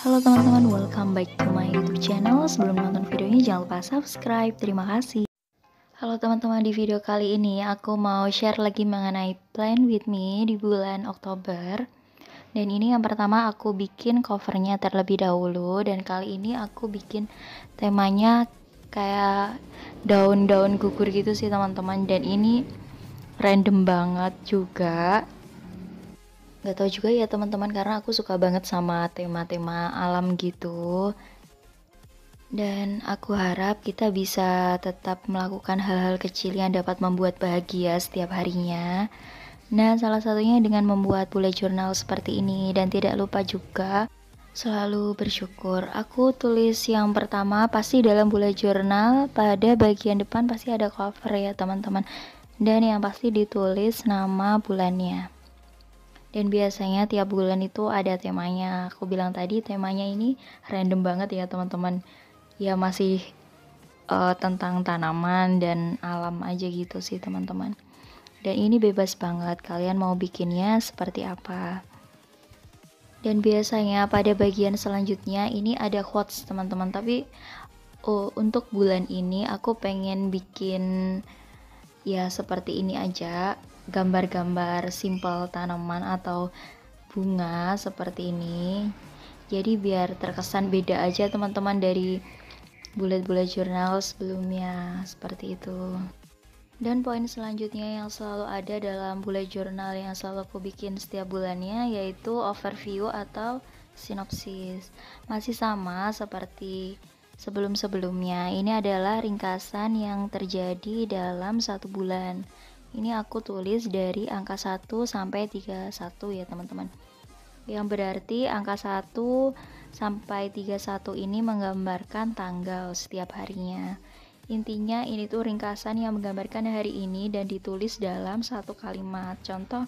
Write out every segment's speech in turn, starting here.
Halo teman-teman, welcome back to my YouTube channel. Sebelum nonton videonya jangan lupa subscribe. Terima kasih. Halo teman-teman, di video kali ini aku mau share lagi mengenai plan with me di bulan Oktober. Dan ini yang pertama aku bikin covernya terlebih dahulu dan kali ini aku bikin temanya kayak daun-daun gugur gitu sih teman-teman dan ini random banget juga nggak tahu juga ya teman-teman karena aku suka banget sama tema-tema alam gitu dan aku harap kita bisa tetap melakukan hal-hal kecil yang dapat membuat bahagia setiap harinya nah salah satunya dengan membuat bullet journal seperti ini dan tidak lupa juga selalu bersyukur aku tulis yang pertama pasti dalam bullet journal pada bagian depan pasti ada cover ya teman-teman dan yang pasti ditulis nama bulannya dan biasanya tiap bulan itu ada temanya aku bilang tadi temanya ini random banget ya teman-teman ya masih uh, tentang tanaman dan alam aja gitu sih teman-teman dan ini bebas banget kalian mau bikinnya seperti apa dan biasanya pada bagian selanjutnya ini ada quotes teman-teman tapi uh, untuk bulan ini aku pengen bikin ya seperti ini aja gambar-gambar simple tanaman atau bunga seperti ini jadi biar terkesan beda aja teman-teman dari bulat-bulat jurnal sebelumnya seperti itu dan poin selanjutnya yang selalu ada dalam bullet jurnal yang selalu aku bikin setiap bulannya yaitu overview atau sinopsis masih sama seperti sebelum-sebelumnya. Ini adalah ringkasan yang terjadi dalam satu bulan. Ini aku tulis dari angka 1 sampai 31 ya teman-teman. Yang berarti angka 1 sampai 31 ini menggambarkan tanggal setiap harinya. Intinya ini tuh ringkasan yang menggambarkan hari ini dan ditulis dalam satu kalimat. Contoh,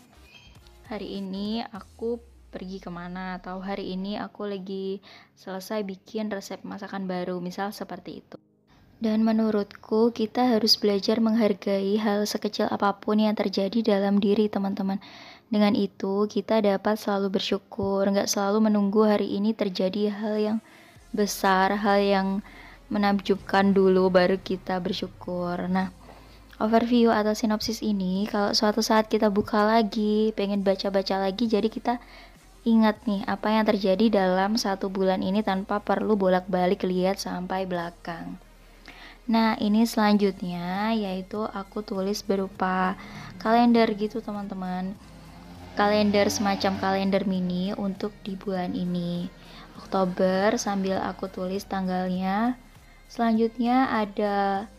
hari ini aku pergi kemana atau hari ini aku lagi selesai bikin resep masakan baru misal seperti itu dan menurutku kita harus belajar menghargai hal sekecil apapun yang terjadi dalam diri teman-teman dengan itu kita dapat selalu bersyukur nggak selalu menunggu hari ini terjadi hal yang besar hal yang menakjubkan dulu baru kita bersyukur nah overview atau sinopsis ini kalau suatu saat kita buka lagi, pengen baca-baca lagi, jadi kita Ingat nih, apa yang terjadi dalam satu bulan ini tanpa perlu bolak-balik lihat sampai belakang. Nah, ini selanjutnya yaitu aku tulis berupa kalender gitu, teman-teman. Kalender semacam kalender mini untuk di bulan ini. Oktober sambil aku tulis tanggalnya. Selanjutnya ada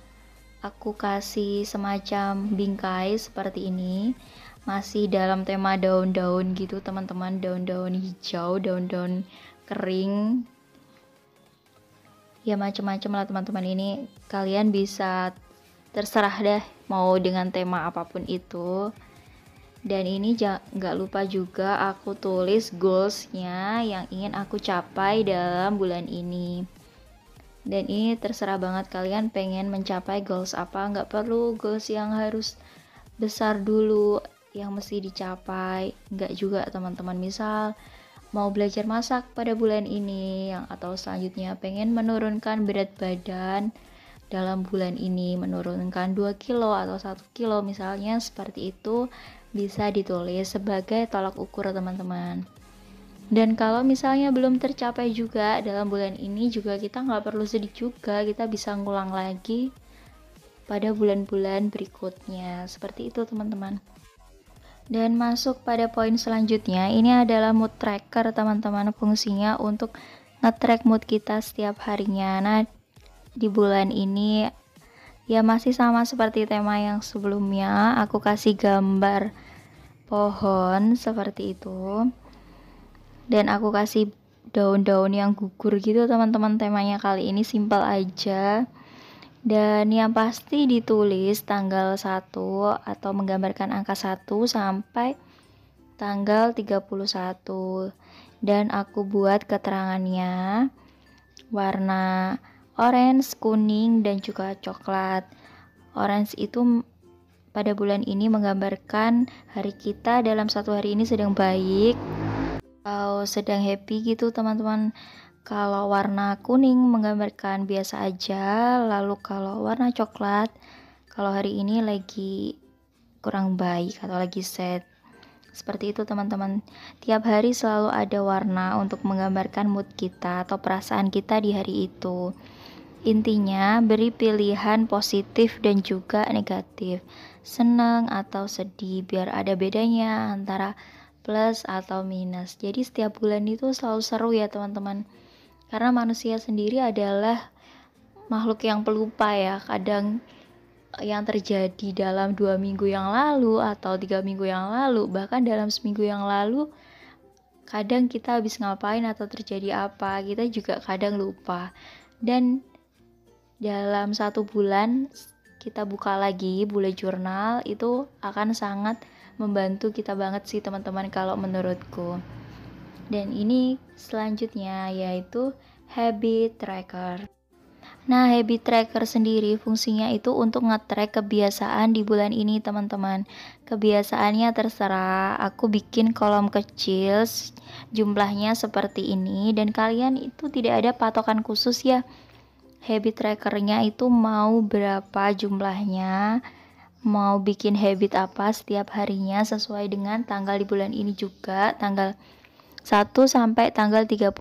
aku kasih semacam bingkai seperti ini masih dalam tema daun-daun gitu teman-teman daun-daun hijau daun-daun kering ya macam-macam lah teman-teman ini kalian bisa terserah deh mau dengan tema apapun itu dan ini nggak lupa juga aku tulis goalsnya yang ingin aku capai dalam bulan ini dan ini terserah banget kalian pengen mencapai goals apa nggak perlu goals yang harus besar dulu yang mesti dicapai enggak juga teman-teman misal mau belajar masak pada bulan ini yang atau selanjutnya pengen menurunkan berat badan dalam bulan ini menurunkan 2 kilo atau 1 kilo misalnya seperti itu bisa ditulis sebagai tolak ukur teman-teman dan kalau misalnya belum tercapai juga dalam bulan ini juga kita nggak perlu sedih juga kita bisa ngulang lagi pada bulan-bulan berikutnya seperti itu teman-teman dan masuk pada poin selanjutnya, ini adalah mood tracker teman-teman fungsinya untuk ngetrack mood kita setiap harinya. Nah, di bulan ini ya masih sama seperti tema yang sebelumnya, aku kasih gambar pohon seperti itu. Dan aku kasih daun-daun yang gugur gitu teman-teman temanya kali ini simpel aja dan yang pasti ditulis tanggal 1 atau menggambarkan angka 1 sampai tanggal 31 dan aku buat keterangannya warna orange, kuning, dan juga coklat orange itu pada bulan ini menggambarkan hari kita dalam satu hari ini sedang baik atau sedang happy gitu teman-teman kalau warna kuning menggambarkan biasa aja, lalu kalau warna coklat, kalau hari ini lagi kurang baik atau lagi sad. Seperti itu teman-teman. Tiap hari selalu ada warna untuk menggambarkan mood kita atau perasaan kita di hari itu. Intinya, beri pilihan positif dan juga negatif. Senang atau sedih biar ada bedanya antara plus atau minus. Jadi setiap bulan itu selalu seru ya teman-teman karena manusia sendiri adalah makhluk yang pelupa ya kadang yang terjadi dalam dua minggu yang lalu atau tiga minggu yang lalu bahkan dalam seminggu yang lalu kadang kita habis ngapain atau terjadi apa kita juga kadang lupa dan dalam satu bulan kita buka lagi bullet jurnal itu akan sangat membantu kita banget sih teman-teman kalau menurutku dan ini selanjutnya yaitu habit tracker. Nah, habit tracker sendiri fungsinya itu untuk nge-track kebiasaan di bulan ini, teman-teman. Kebiasaannya terserah, aku bikin kolom kecil jumlahnya seperti ini dan kalian itu tidak ada patokan khusus ya. Habit trackernya itu mau berapa jumlahnya, mau bikin habit apa setiap harinya sesuai dengan tanggal di bulan ini juga, tanggal 1 sampai tanggal 31.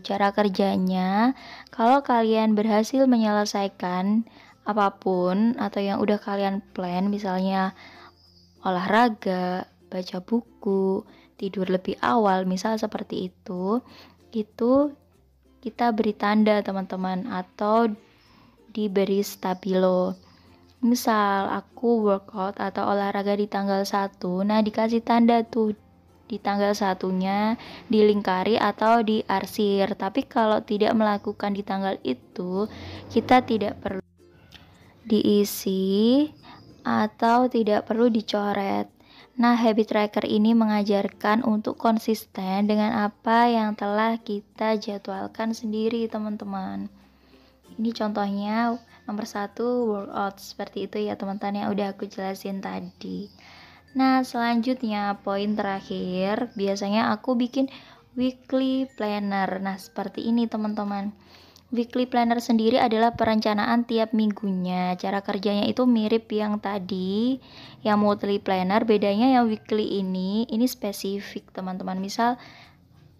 Cara kerjanya, kalau kalian berhasil menyelesaikan apapun atau yang udah kalian plan, misalnya olahraga, baca buku, tidur lebih awal, misal seperti itu, itu kita beri tanda teman-teman atau diberi stabilo. Misal aku workout atau olahraga di tanggal 1, nah dikasih tanda tuh di tanggal satunya dilingkari atau diarsir. Tapi kalau tidak melakukan di tanggal itu, kita tidak perlu diisi atau tidak perlu dicoret. Nah, habit tracker ini mengajarkan untuk konsisten dengan apa yang telah kita jadwalkan sendiri, teman-teman. Ini contohnya nomor satu workout seperti itu ya teman-teman yang udah aku jelasin tadi. Nah, selanjutnya poin terakhir, biasanya aku bikin weekly planner. Nah, seperti ini teman-teman. Weekly planner sendiri adalah perencanaan tiap minggunya. Cara kerjanya itu mirip yang tadi, yang monthly planner. Bedanya yang weekly ini, ini spesifik teman-teman. Misal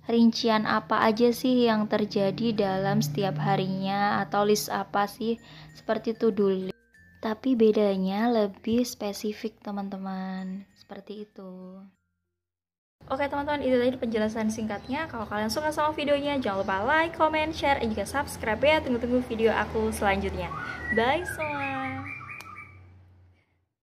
rincian apa aja sih yang terjadi dalam setiap harinya atau list apa sih seperti to do list tapi bedanya lebih spesifik teman-teman seperti itu Oke teman-teman itu tadi penjelasan singkatnya kalau kalian suka sama videonya jangan lupa like, comment, share, dan juga subscribe ya tunggu-tunggu video aku selanjutnya bye semua